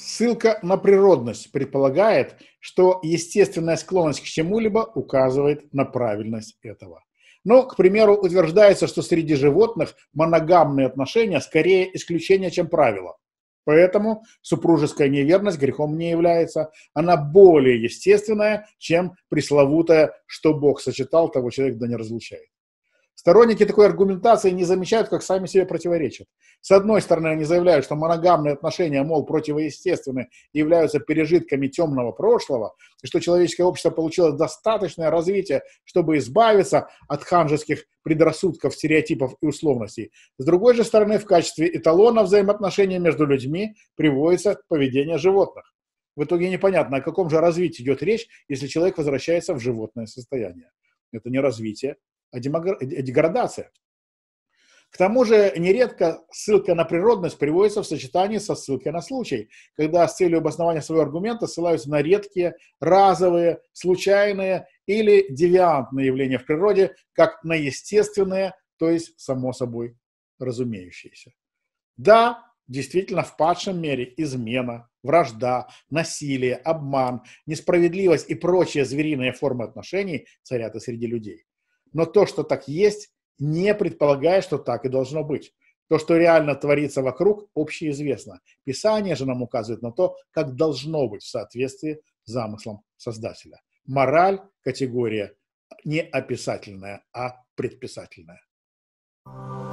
Ссылка на природность предполагает, что естественная склонность к чему-либо указывает на правильность этого. Но, к примеру, утверждается, что среди животных моногамные отношения скорее исключение, чем правило. Поэтому супружеская неверность грехом не является. Она более естественная, чем пресловутая, что Бог сочетал, того человек да не разлучает. Сторонники такой аргументации не замечают, как сами себе противоречат. С одной стороны, они заявляют, что моногамные отношения, мол, противоестественны, являются пережитками темного прошлого, и что человеческое общество получило достаточное развитие, чтобы избавиться от ханжеских предрассудков, стереотипов и условностей. С другой же стороны, в качестве эталона взаимоотношений между людьми приводится поведение животных. В итоге непонятно, о каком же развитии идет речь, если человек возвращается в животное состояние. Это не развитие, Э, э, э, деградация. К тому же нередко ссылка на природность приводится в сочетании со ссылкой на случай, когда с целью обоснования своего аргумента ссылаются на редкие, разовые, случайные или девиантные явления в природе, как на естественные, то есть само собой разумеющиеся. Да, действительно в падшем мире измена, вражда, насилие, обман, несправедливость и прочие звериные формы отношений царят и среди людей но то, что так есть, не предполагает, что так и должно быть. То, что реально творится вокруг, общеизвестно. Писание же нам указывает на то, как должно быть в соответствии с замыслом Создателя. Мораль – категория не описательная, а предписательная. thank you